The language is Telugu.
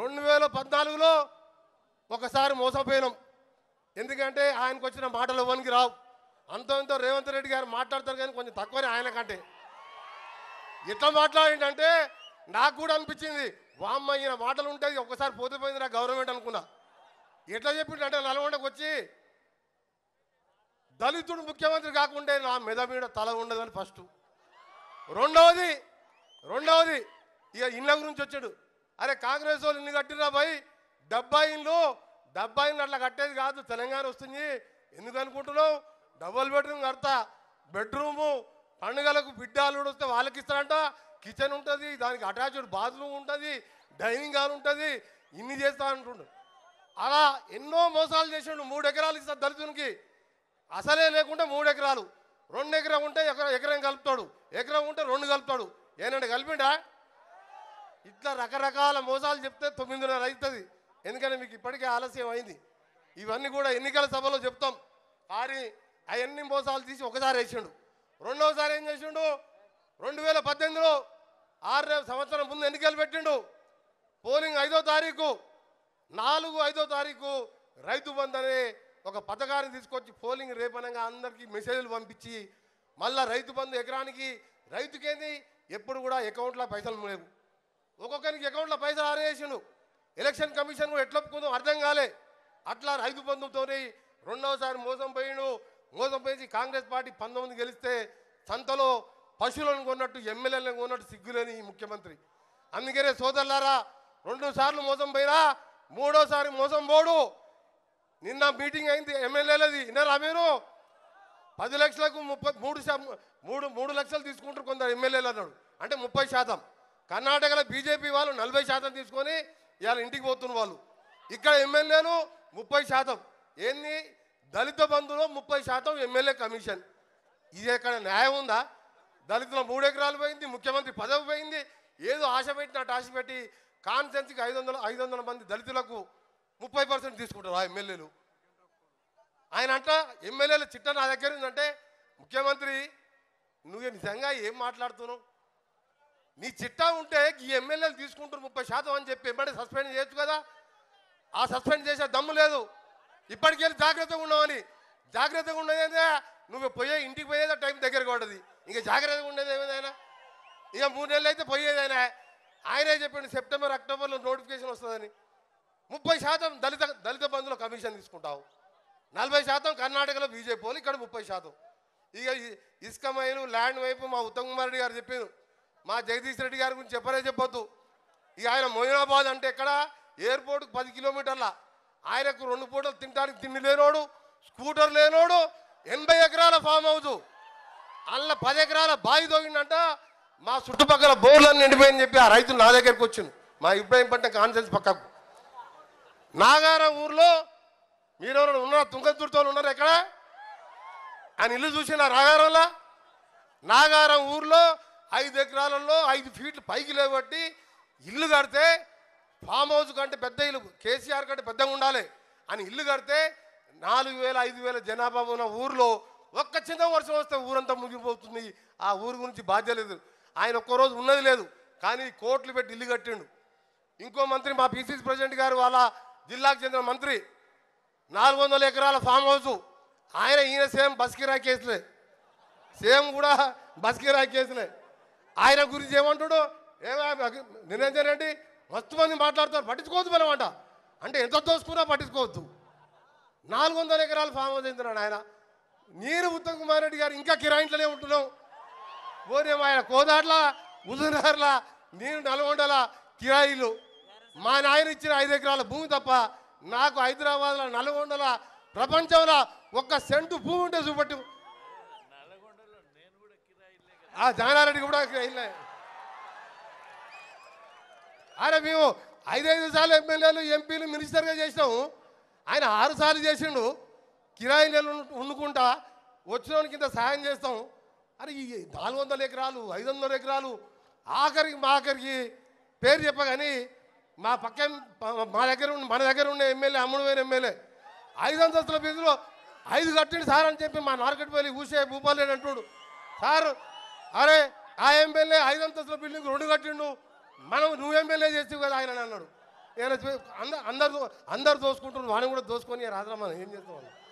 రెండు వేల పద్నాలుగులో ఒకసారి మోసపోయినాం ఎందుకంటే ఆయనకు వచ్చిన మాటలు ఇవ్వనికి రావు అంత ఇంతో రేవంత్ రెడ్డి గారు మాట్లాడతారు కానీ కొంచెం తక్కువనే ఆయన కంటే ఎట్లా మాట్లాడిందంటే నాకు కూడా అనిపించింది వామ్మ ఈయన మాటలు ఉంటాయి ఒక్కసారి పోతుపోయింది నా గవర్నమెంట్ అనుకున్నా ఎట్లా చెప్పిండంటే నల్గొండకు వచ్చి దళితుడు ముఖ్యమంత్రి కాకుండా నా మెద మీద తల ఉండదని ఫస్ట్ రెండవది రెండవది ఇక ఇళ్ళ గురించి వచ్చాడు అరే కాంగ్రెస్ వాళ్ళు ఇన్ని కట్టిరా భయ్ డెబ్బై ఇండ్లు డెబ్బై ఇండ్లు అట్లా కట్టేది కాదు తెలంగాణ వస్తుంది ఎందుకు అనుకుంటున్నావు డబుల్ బెడ్రూమ్ కడతా బెడ్రూము పండుగలకు బిడ్డ వస్తే వాళ్ళకి ఇస్తారంట కిచెన్ ఉంటుంది దానికి అటాచ్డ్ బాత్రూమ్ ఉంటుంది డైనింగ్ హాల్ ఉంటుంది ఇన్ని చేస్తా అంటుండు అలా ఎన్నో మోసాలు చేసిండు మూడు ఎకరాలు ఇస్తాడు దళితునికి అసలే లేకుంటే మూడు ఎకరాలు రెండు ఎకరం ఉంటే ఎకరం ఎకరం కలుపుతాడు ఎకరం ఉంటే రెండు కలుపుతాడు ఏనంటే కలిపిండా ఇట్లా రకరకాల మోసాలు చెప్తే తొమ్మిదిన్నర అవుతుంది ఎందుకంటే మీకు ఇప్పటికే ఆలస్యం అయింది ఇవన్నీ కూడా ఎన్నికల సభలో చెప్తాం కానీ అవన్నీ మోసాలు తీసి ఒకసారి వేసిండు రెండవసారి ఏం చేసిండు రెండు వేల పద్దెనిమిదిలో ఆరు సంవత్సరం ముందు ఎన్నికలు పెట్టిండు పోలింగ్ ఐదో తారీఖు నాలుగు ఐదో తారీఖు రైతు బంధు అనే ఒక పథకాన్ని తీసుకొచ్చి పోలింగ్ రేపనంగా అందరికీ మెసేజ్లు పంపించి మళ్ళీ రైతు బంధు ఎకరానికి రైతుకేంది ఎప్పుడు కూడా అకౌంట్లో పైసలు లేవు ఒక్కొక్కరికి అకౌంట్లో పైసలు ఆరేసిండు ఎలక్షన్ కమిషన్ కూడా ఎట్లా ఒప్పుకుందో అర్థం కాలే అట్లా రైతు బంధుతోనే రెండవసారి మోసం పోయిండు మోసం పోయి కాంగ్రెస్ పార్టీ పంతొమ్మిది గెలిస్తే సంతలో పశువులను కొన్నట్టు ఎమ్మెల్యేలను కొన్నట్టు సిగ్గులేని ముఖ్యమంత్రి అందుకనే సోదరులారా రెండు సార్లు మోసం పోయినా మూడోసారి మోసం పోడు నిన్న మీటింగ్ అయింది ఎమ్మెల్యేలది విన్నారా మీరు పది లక్షలకు ముప్పై మూడు మూడు మూడు లక్షలు తీసుకుంటారు కొందరు ఎమ్మెల్యేలు అన్నాడు అంటే ముప్పై శాతం కర్ణాటకలో బీజేపీ వాళ్ళు నలభై శాతం తీసుకొని ఇవాళ ఇంటికి పోతున్న వాళ్ళు ఇక్కడ ఎమ్మెల్యేలు ముప్పై శాతం ఏంది దళిత బంధులో ముప్పై శాతం ఎమ్మెల్యే కమిషన్ ఇది ఎక్కడ న్యాయం ఉందా దళితుల మూడెకరాలు పోయింది ముఖ్యమంత్రి పదవి పోయింది ఏదో ఆశ పెట్టినట్టు ఆశ పెట్టి కాన్సెన్స్కి ఐదు వందల ఐదు వందల మంది దళితులకు ముప్పై పర్సెంట్ తీసుకుంటారు ఆ ఎమ్మెల్యేలు ఆయన అంట ఎమ్మెల్యేల చిట్ట నా దగ్గర ఉందంటే ముఖ్యమంత్రి నువ్వు నిజంగా ఏం మాట్లాడుతున్నావు నీ చిట్టా ఉంటే ఈ ఎమ్మెల్యేలు తీసుకుంటారు ముప్పై శాతం అని చెప్పి ఎమ్మెల్యే సస్పెండ్ చేయొచ్చు కదా ఆ సస్పెండ్ చేసే దమ్ము లేదు ఇప్పటికెళ్ళి జాగ్రత్తగా ఉండవని జాగ్రత్తగా ఉండేదే నువ్వు పోయే ఇంటికి పోయేదా టైం దగ్గరకు ఉండదు ఇంకా జాగ్రత్తగా ఉండేది ఏమైనా ఇక మూడు నెలలు అయితే పోయేదైనా ఆయనే చెప్పాడు సెప్టెంబర్ అక్టోబర్లో నోటిఫికేషన్ వస్తుందని ముప్పై శాతం దళిత దళిత బంధువుల కమిషన్ తీసుకుంటావు నలభై శాతం కర్ణాటకలో బీజేపీ వాళ్ళు ఇక్కడ ముప్పై శాతం ఇక ఇసుక ల్యాండ్ వైపు మా ఉత్తమ్ కుమార్ రెడ్డి గారు చెప్పారు మా జగదీష్ రెడ్డి గారి గురించి చెప్పరే చెప్పొద్దు ఇక ఆయన మొయినాబాద్ అంటే ఇక్కడ ఎయిర్పోర్ట్కి పది కిలోమీటర్ల ఆయనకు రెండు పూటలు తినడానికి తిండి లేనోడు స్కూటర్ లేనోడు ఎనభై ఎకరాల ఫామ్ హౌస్ అల్ల పది ఎకరాల బావి తోగిందంట మా చుట్టుపక్కల బోర్లన్నీ నిండిపోయిందని చెప్పి ఆ రైతులు నా దగ్గరికి వచ్చింది మా పంట కాన్సెన్స్ పక్కకు నాగారం ఊర్లో మీరెవరు ఉన్నారు తుంగతుర్తో ఉన్నారు ఎక్కడ ఆయన ఇల్లు చూసిన రాగారంలా నాగారం ఊర్లో ఐదు ఎకరాలలో ఐదు ఫీట్లు పైకి లేబట్టి ఇల్లు కడితే ఫామ్ హౌస్ కంటే పెద్ద ఇల్లు కేసీఆర్ కంటే పెద్దగా ఉండాలి అని ఇల్లు కడితే నాలుగు వేల ఐదు వేల జనాభా ఉన్న ఊరిలో ఒక్క చిన్న వర్షం వస్తే ఊరంతా ముగిపోతుంది ఆ ఊరి గురించి బాధ్యత లేదు ఆయన ఒక్కరోజు ఉన్నది లేదు కానీ కోట్లు పెట్టి ఇల్లు కట్టిండు ఇంకో మంత్రి మా పిసిసి ప్రెసిడెంట్ గారు వాళ్ళ జిల్లాకు చెందిన మంత్రి నాలుగు వందల ఎకరాల ఫామ్ హౌస్ ఆయన ఈయన సేమ్ బస్కిరా కేసులే సేమ్ కూడా బస్కిరా కేసులే ఆయన గురించి ఏమంటాడు నిరంజన్ రెడ్డి మస్తు మంది మాట్లాడుతారు పట్టించుకోవద్దు మనం అంట అంటే ఎంత దోసుకున్నా పట్టించుకోవద్దు నాలుగు వందల ఎకరాలు ఫామ్ చెందినాడు ఆయన నీరు ఉత్తమ్ కుమార్ రెడ్డి గారు ఇంకా కిరాయింట్లోనే ఉంటున్నాం ఓరేమో ఆయన కోదాట్ల ఉదయనగర్ల నేను నల్గొండల కిరాయిలు మా నాయన ఇచ్చిన ఐదు ఎకరాల భూమి తప్ప నాకు హైదరాబాద్లో నల్గొండల ప్రపంచంలో ఒక్క సెంటు భూమి ఉంటే చూపట్టు ఆ జానారెడ్డి కూడా ఇలా అరే మేము ఐదైదు సార్లు ఎమ్మెల్యేలు ఎంపీలు మినిస్టర్గా చేసినాము ఆయన ఆరు సార్లు చేసిండు కిరాయి నెలలు వండుకుంటా వచ్చిన కింద సహాయం చేస్తాం అరే ఈ నాలుగు వందల ఎకరాలు ఐదు వందల ఎకరాలు ఆఖరికి మా ఆఖరికి పేరు చెప్పగాని మా పక్క మా దగ్గర మన దగ్గర ఉన్న ఎమ్మెల్యే అమ్ముడుమైన ఎమ్మెల్యే ఐదు అంతస్తుల బీజులో ఐదు కట్టండి సార్ అని చెప్పి మా నార్కెట్పల్లి ఊసే భూపాల్ అంటుడు సార్ అరే ఆ ఎమ్మెల్యే ఐదు బిల్డింగ్ రెండు కట్టిండు మనం నువ్వు ఎమ్మెల్యే చేస్తావు కదా ఆయన అన్నాడు అందరు అందరు దోసుకుంటున్నాడు వాడిని కూడా దోసుకొని రాజరామాన్ ఏం చేస్తాం